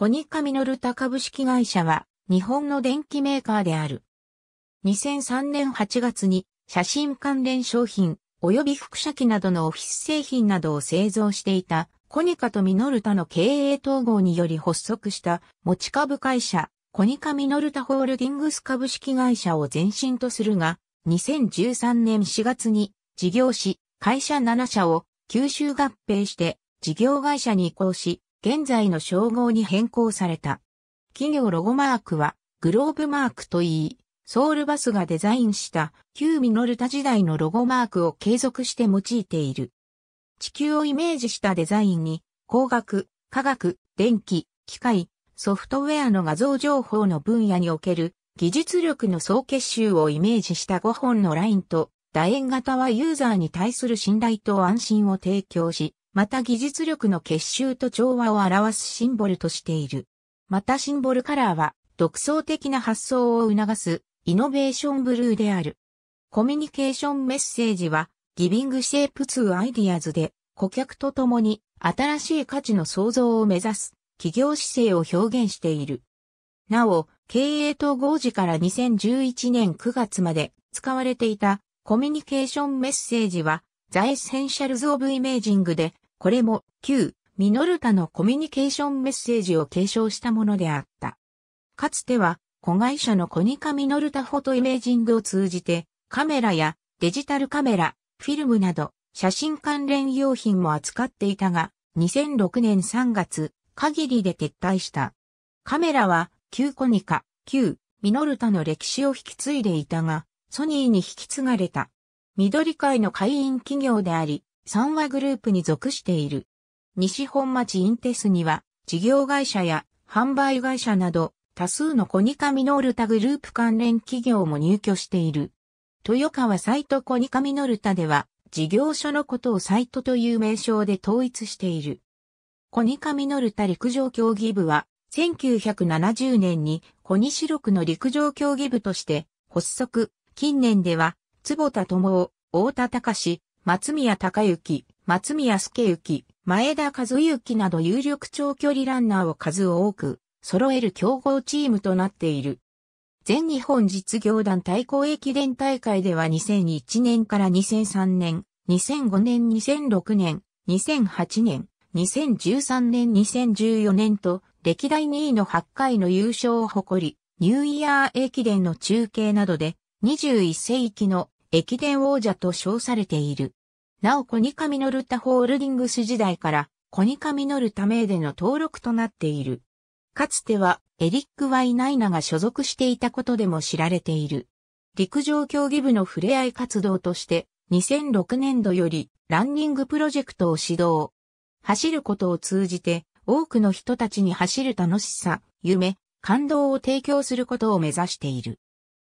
コニカミノルタ株式会社は日本の電機メーカーである。2003年8月に写真関連商品及び副写機などのオフィス製品などを製造していたコニカとミノルタの経営統合により発足した持ち株会社コニカミノルタホールディングス株式会社を前身とするが2013年4月に事業し会社7社を吸収合併して事業会社に移行し現在の称号に変更された。企業ロゴマークはグローブマークといい、ソウルバスがデザインした旧ミノルタ時代のロゴマークを継続して用いている。地球をイメージしたデザインに工学、科学、電気、機械、ソフトウェアの画像情報の分野における技術力の総結集をイメージした5本のラインと楕円型はユーザーに対する信頼と安心を提供し、また技術力の結集と調和を表すシンボルとしている。またシンボルカラーは独創的な発想を促すイノベーションブルーである。コミュニケーションメッセージはギビングシェープツーアイディアズで顧客と共に新しい価値の創造を目指す企業姿勢を表現している。なお、経営統合時から2011年9月まで使われていたコミュニケーションメッセージはザエッセンシャルズ・オブ・イメージングでこれも旧ミノルタのコミュニケーションメッセージを継承したものであった。かつては子会社のコニカミノルタフォトイメージングを通じてカメラやデジタルカメラ、フィルムなど写真関連用品も扱っていたが2006年3月限りで撤退した。カメラは旧コニカ、旧ミノルタの歴史を引き継いでいたがソニーに引き継がれた。緑会の会員企業であり、三和グループに属している。西本町インテスには、事業会社や販売会社など、多数のコニカミノルタグループ関連企業も入居している。豊川サイトコニカミノルタでは、事業所のことをサイトという名称で統一している。コニカミノルタ陸上競技部は、1970年にコニシロクの陸上競技部として発足、近年では、坪田智夫、大田隆、松宮隆之、松宮助之、前田和之など有力長距離ランナーを数多く揃える強豪チームとなっている。全日本実業団対抗駅伝大会では2001年から2003年、2005年2006年、2008年、2013年2014年と歴代2位の8回の優勝を誇り、ニューイヤー駅伝の中継などで21世紀の駅伝王者と称されている。なおコニカミノルタホールディングス時代からコニカミノルタ名での登録となっている。かつてはエリック・ワイナイナが所属していたことでも知られている。陸上競技部の触れ合い活動として2006年度よりランニングプロジェクトを指導。走ることを通じて多くの人たちに走る楽しさ、夢、感動を提供することを目指している。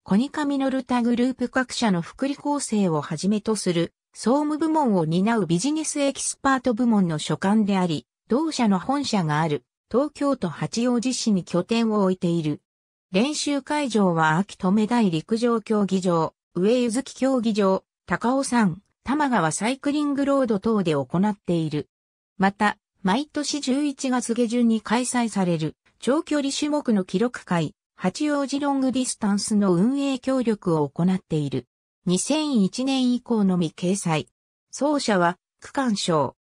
コニカミノルタグループ各社の福利厚生をはじめとする総務部門を担うビジネスエキスパート部門の所管であり、同社の本社がある東京都八王子市に拠点を置いている。練習会場は秋留大陸上競技場、上柚木競技場、高尾山、玉川サイクリングロード等で行っている。また、毎年11月下旬に開催される長距離種目の記録会、八王子ロングディスタンスの運営協力を行っている。2001年以降のみ掲載。奏者は、区間賞。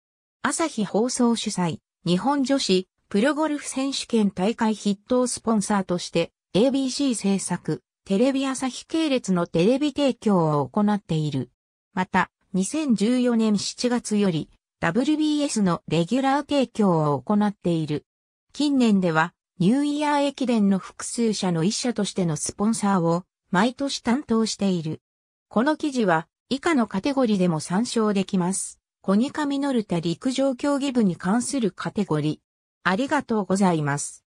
朝日放送主催、日本女子、プロゴルフ選手権大会筆頭スポンサーとして、ABC 制作、テレビ朝日系列のテレビ提供を行っている。また、2014年7月より、WBS のレギュラー提供を行っている。近年では、ニューイヤー駅伝の複数社の一社としてのスポンサーを毎年担当している。この記事は以下のカテゴリでも参照できます。コニカミノルタ陸上競技部に関するカテゴリ。ありがとうございます。